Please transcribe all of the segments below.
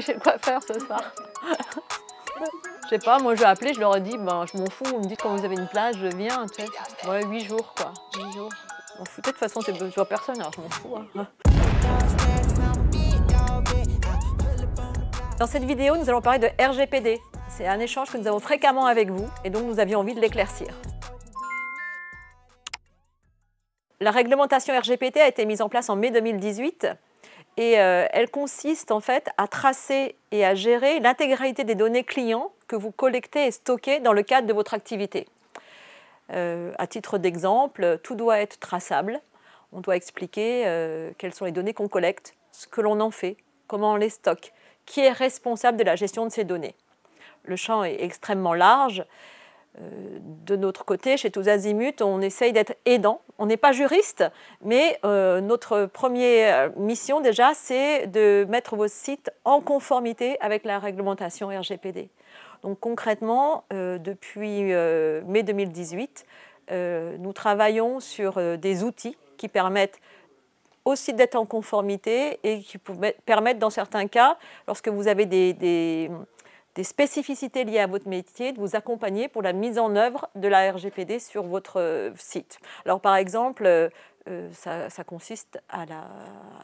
Je sais quoi faire ce soir. Je sais pas, moi je j'ai appelé, je leur ai dit, ben je m'en fous, vous me dites quand vous avez une place, je viens, tu Ouais, 8 jours quoi, 8 jours. Je m'en de toute façon, je vois personne, alors je m'en fous. Hein. Dans cette vidéo, nous allons parler de RGPD. C'est un échange que nous avons fréquemment avec vous et donc nous avions envie de l'éclaircir. La réglementation RGPD a été mise en place en mai 2018 et euh, elle consiste en fait à tracer et à gérer l'intégralité des données clients que vous collectez et stockez dans le cadre de votre activité. Euh, à titre d'exemple, tout doit être traçable. On doit expliquer euh, quelles sont les données qu'on collecte, ce que l'on en fait, comment on les stocke, qui est responsable de la gestion de ces données. Le champ est extrêmement large euh, de notre côté, chez Tous Azimuts, on essaye d'être aidant. On n'est pas juriste, mais euh, notre première mission déjà, c'est de mettre vos sites en conformité avec la réglementation RGPD. Donc concrètement, euh, depuis mai 2018, nous travaillons sur des outils qui permettent aussi d'être en conformité et qui permettent dans certains cas, lorsque vous avez des des spécificités liées à votre métier, de vous accompagner pour la mise en œuvre de la RGPD sur votre euh, site. Alors par exemple, euh, euh, ça, consiste à, la,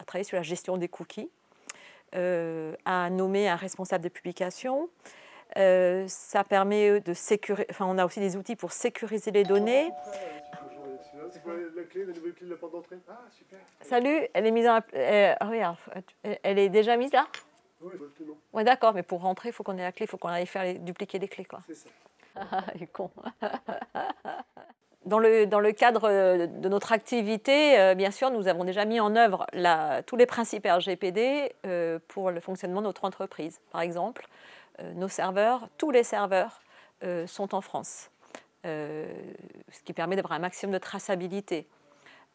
travailler sur la gestion des cookies, à nommer un responsable de publication. ça permet de sécuriser, enfin on a aussi des outils pour sécuriser les données. Salut, elle est mise en... elle est déjà mise là oui, Ouais, d'accord, mais pour rentrer, il faut qu'on ait la clé, il faut qu'on aille faire dupliquer des clés. C'est ça. Ah, il Dans le, dans le, cadre euh, de notre activité, euh, bien sûr, nous avons déjà mis en œuvre tous les principes RGPD euh, pour le fonctionnement de notre entreprise. Par exemple, nos serveurs, tous les serveurs sont en France, ce qui permet d'avoir un maximum de traçabilité.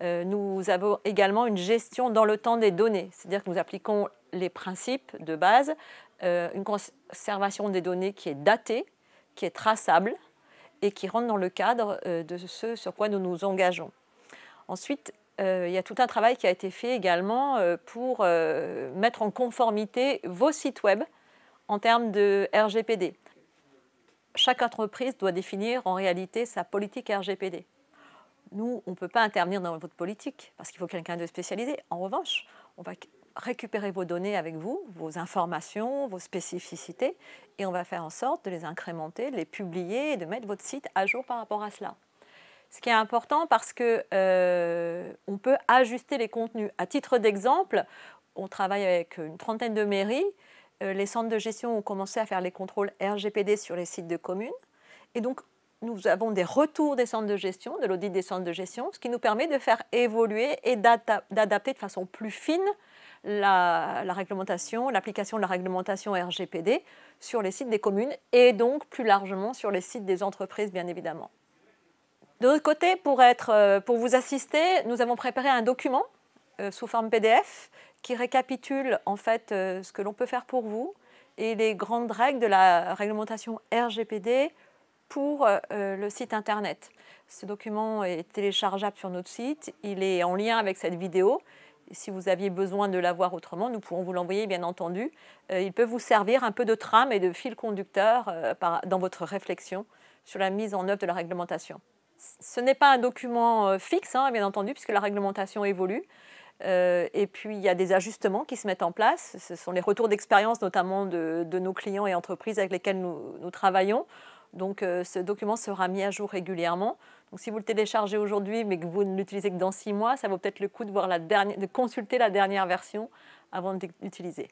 Euh, nous avons également une gestion dans le temps des données, c'est-à-dire que nous appliquons les principes de base, euh, une conservation des données qui est datée, qui est traçable et qui rentre dans le cadre euh, de ce sur quoi nous nous engageons. Ensuite, il y a tout un travail qui a été fait également pour mettre en conformité vos sites web en termes de RGPD. Chaque entreprise doit définir en réalité sa politique RGPD nous, on ne peut pas intervenir dans votre politique parce qu'il faut quelqu'un de spécialisé. En revanche, on va récupérer vos données avec vous, vos informations, vos spécificités, et on va faire en sorte de les incrémenter, de les publier et de mettre votre site à jour par rapport à cela. Ce qui est important parce que euh, on peut ajuster les contenus. À titre d'exemple, on travaille avec une trentaine de mairies. Euh, les centres de gestion ont commencé à faire les contrôles RGPD sur les sites de communes. Et donc, nous avons des retours des centres de gestion, de l'audit des centres de gestion, ce qui nous permet de faire évoluer et d'adapter de façon plus fine la, réglementation, l'application de la réglementation RGPD sur les sites des communes et donc plus largement sur les sites des entreprises, bien évidemment. De l'autre côté, pour, euh, vous assister, nous avons préparé un document euh, sous forme PDF qui récapitule en fait euh, ce que l'on peut faire pour vous et les grandes règles de la réglementation RGPD pour euh, euh, le site internet. Ce document est téléchargeable sur notre site, il est en lien avec cette vidéo. Si vous aviez besoin de l'avoir autrement, nous pourrons vous l'envoyer, bien entendu. Euh, il peut vous servir un peu de trame et de fil conducteur dans votre réflexion sur la mise en œuvre de la réglementation. Ce n'est pas un document fixe, hein, bien entendu, puisque la réglementation évolue. et puis, il y a des ajustements qui se mettent en place. Ce sont les retours d'expérience, notamment de, nos clients et entreprises avec lesquelles nous travaillons. Donc euh, ce document sera mis à jour régulièrement. Donc si vous le téléchargez aujourd'hui mais que vous ne l'utilisez que dans six mois, ça vaut peut-être le coup de, de consulter la dernière version avant de l'utiliser.